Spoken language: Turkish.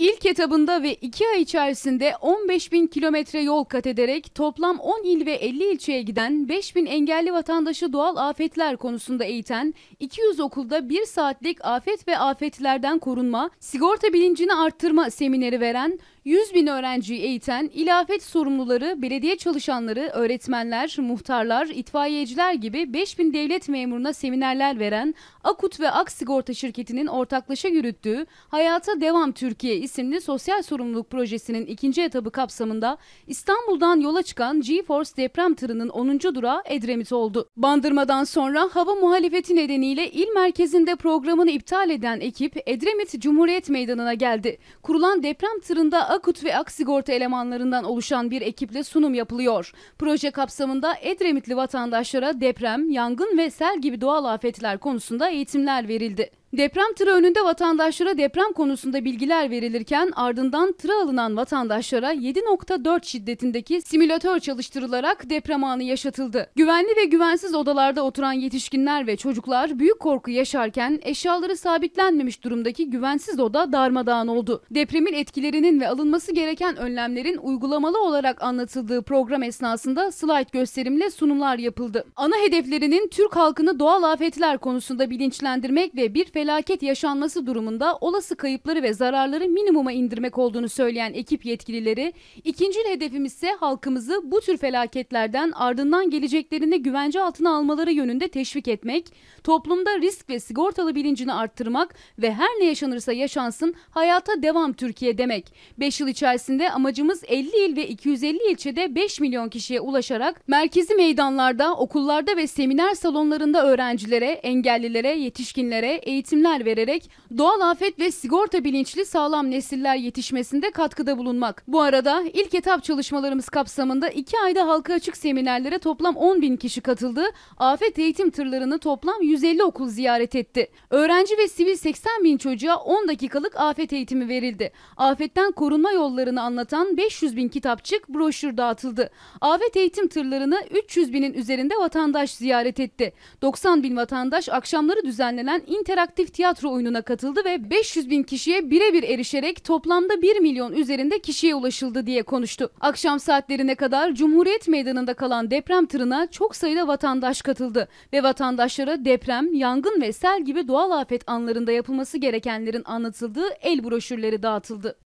İlk etabında ve 2 ay içerisinde 15 bin kilometre yol kat ederek toplam 10 il ve 50 ilçeye giden 5 bin engelli vatandaşı doğal afetler konusunda eğiten 200 okulda 1 saatlik afet ve afetlerden korunma, sigorta bilincini arttırma semineri veren 100 bin öğrenciyi eğiten ilafet sorumluları, belediye çalışanları, öğretmenler, muhtarlar, itfaiyeciler gibi 5 bin devlet memuruna seminerler veren Akut ve Ak Sigorta Şirketi'nin ortaklaşa yürüttüğü Hayata Devam Türkiye isimli sosyal sorumluluk projesinin ikinci etabı kapsamında İstanbul'dan yola çıkan G-Force deprem tırının 10. durağı Edremit oldu. Bandırmadan sonra hava muhalefeti nedeniyle il merkezinde programını iptal eden ekip Edremit Cumhuriyet Meydanı'na geldi. Kurulan deprem tırında Akut ve Aksigorta elemanlarından oluşan bir ekiple sunum yapılıyor. Proje kapsamında Edremitli vatandaşlara deprem, yangın ve sel gibi doğal afetler konusunda eğitimler verildi. Deprem tırı önünde vatandaşlara deprem konusunda bilgiler verilirken ardından tıra alınan vatandaşlara 7.4 şiddetindeki simülatör çalıştırılarak deprem anı yaşatıldı. Güvenli ve güvensiz odalarda oturan yetişkinler ve çocuklar büyük korku yaşarken eşyaları sabitlenmemiş durumdaki güvensiz oda darmadağın oldu. Depremin etkilerinin ve alınması gereken önlemlerin uygulamalı olarak anlatıldığı program esnasında slayt gösterimle sunumlar yapıldı. Ana hedeflerinin Türk halkını doğal afetler konusunda bilinçlendirmek ve bir felaket yaşanması durumunda olası kayıpları ve zararları minimuma indirmek olduğunu söyleyen ekip yetkilileri, ikinci hedefimiz ise halkımızı bu tür felaketlerden ardından geleceklerini güvence altına almaları yönünde teşvik etmek, toplumda risk ve sigortalı bilincini arttırmak ve her ne yaşanırsa yaşansın hayata devam Türkiye demek. 5 yıl içerisinde amacımız 50 il ve 250 ilçede 5 milyon kişiye ulaşarak merkezi meydanlarda, okullarda ve seminer salonlarında öğrencilere, engellilere, yetişkinlere, eğitim eğitimler vererek doğal afet ve sigorta bilinçli sağlam nesiller yetişmesinde katkıda bulunmak. Bu arada ilk etap çalışmalarımız kapsamında 2 ayda halka açık seminerlere toplam 10 bin kişi katıldı. Afet eğitim tırlarını toplam 150 okul ziyaret etti. Öğrenci ve sivil 80 bin çocuğa 10 dakikalık afet eğitimi verildi. Afetten korunma yollarını anlatan 500 bin kitapçık broşür dağıtıldı. Afet eğitim tırlarını 300 binin üzerinde vatandaş ziyaret etti. 90 bin vatandaş akşamları düzenlenen interaktif interaktif tiyatro oyununa katıldı ve 500 bin kişiye birebir erişerek toplamda 1 milyon üzerinde kişiye ulaşıldı diye konuştu. Akşam saatlerine kadar Cumhuriyet Meydanı'nda kalan deprem tırına çok sayıda vatandaş katıldı ve vatandaşlara deprem, yangın ve sel gibi doğal afet anlarında yapılması gerekenlerin anlatıldığı el broşürleri dağıtıldı.